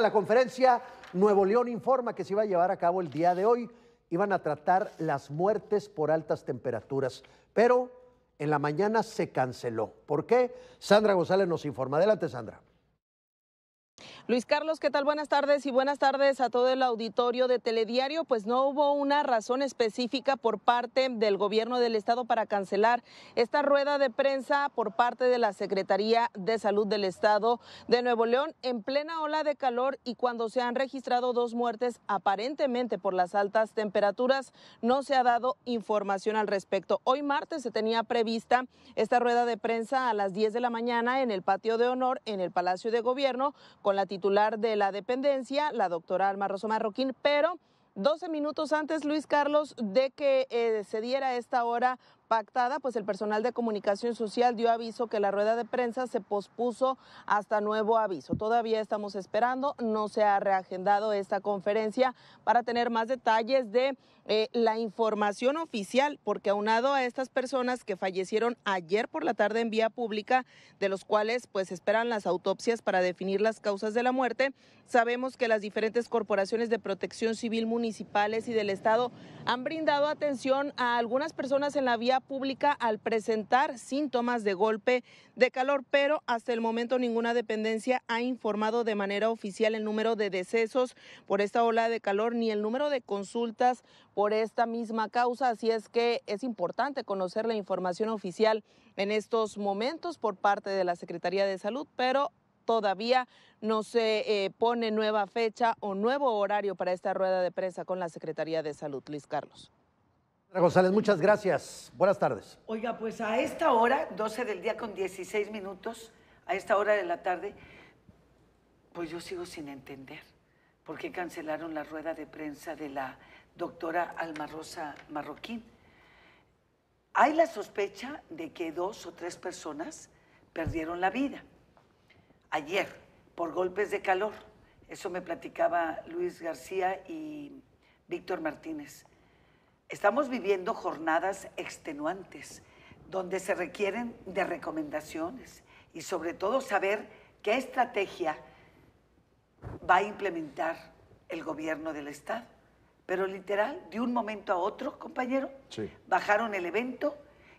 la conferencia, Nuevo León informa que se iba a llevar a cabo el día de hoy. Iban a tratar las muertes por altas temperaturas, pero en la mañana se canceló. ¿Por qué? Sandra González nos informa. Adelante, Sandra. Luis Carlos, ¿qué tal? Buenas tardes y buenas tardes a todo el auditorio de Telediario. Pues no hubo una razón específica por parte del gobierno del estado para cancelar esta rueda de prensa por parte de la Secretaría de Salud del Estado de Nuevo León en plena ola de calor y cuando se han registrado dos muertes aparentemente por las altas temperaturas, no se ha dado información al respecto. Hoy martes se tenía prevista esta rueda de prensa a las 10 de la mañana en el patio de honor en el Palacio de Gobierno con la titular de la dependencia, la doctora Alma Rosa Marroquín, pero 12 minutos antes, Luis Carlos, de que eh, se diera esta hora pues el personal de comunicación social dio aviso que la rueda de prensa se pospuso hasta nuevo aviso. Todavía estamos esperando, no se ha reagendado esta conferencia para tener más detalles de eh, la información oficial, porque aunado a estas personas que fallecieron ayer por la tarde en vía pública, de los cuales pues esperan las autopsias para definir las causas de la muerte, sabemos que las diferentes corporaciones de protección civil municipales y del Estado han brindado atención a algunas personas en la vía pública al presentar síntomas de golpe de calor, pero hasta el momento ninguna dependencia ha informado de manera oficial el número de decesos por esta ola de calor ni el número de consultas por esta misma causa, así es que es importante conocer la información oficial en estos momentos por parte de la Secretaría de Salud, pero todavía no se eh, pone nueva fecha o nuevo horario para esta rueda de prensa con la Secretaría de Salud. Luis Carlos. González, muchas gracias. Buenas tardes. Oiga, pues a esta hora, 12 del día con 16 minutos, a esta hora de la tarde, pues yo sigo sin entender por qué cancelaron la rueda de prensa de la doctora Alma Rosa Marroquín. Hay la sospecha de que dos o tres personas perdieron la vida ayer por golpes de calor. Eso me platicaba Luis García y Víctor Martínez. Estamos viviendo jornadas extenuantes donde se requieren de recomendaciones y sobre todo saber qué estrategia va a implementar el gobierno del Estado. Pero literal, de un momento a otro, compañero, bajaron el evento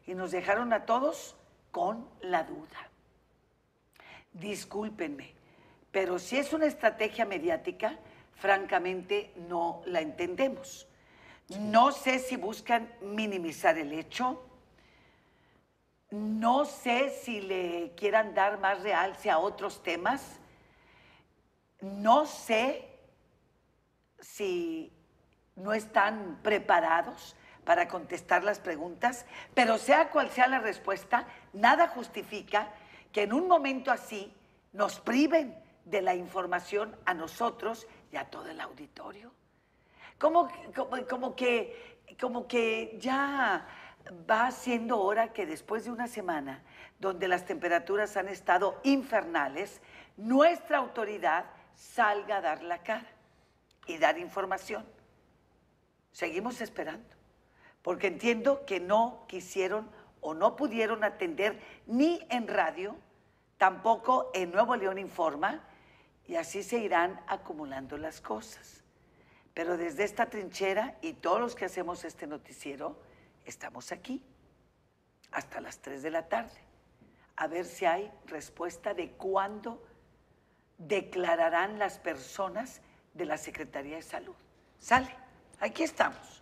y nos dejaron a todos con la duda. Discúlpenme, pero si es una estrategia mediática, francamente no la entendemos. No sé si buscan minimizar el hecho. No sé si le quieran dar más realce a otros temas. No sé si no están preparados para contestar las preguntas, pero sea cual sea la respuesta, nada justifica que en un momento así nos priven de la información a nosotros y a todo el auditorio como, que, como que ya va siendo hora que después de una semana donde las temperaturas han estado infernales, nuestra autoridad salga a dar la cara y dar información. Seguimos esperando, porque entiendo que no quisieron o no pudieron atender ni en radio, tampoco en Nuevo León Informa, y así se irán acumulando las cosas. Pero desde esta trinchera y todos los que hacemos este noticiero, estamos aquí hasta las 3 de la tarde, a ver si hay respuesta de cuándo declararán las personas de la Secretaría de Salud. Sale, aquí estamos.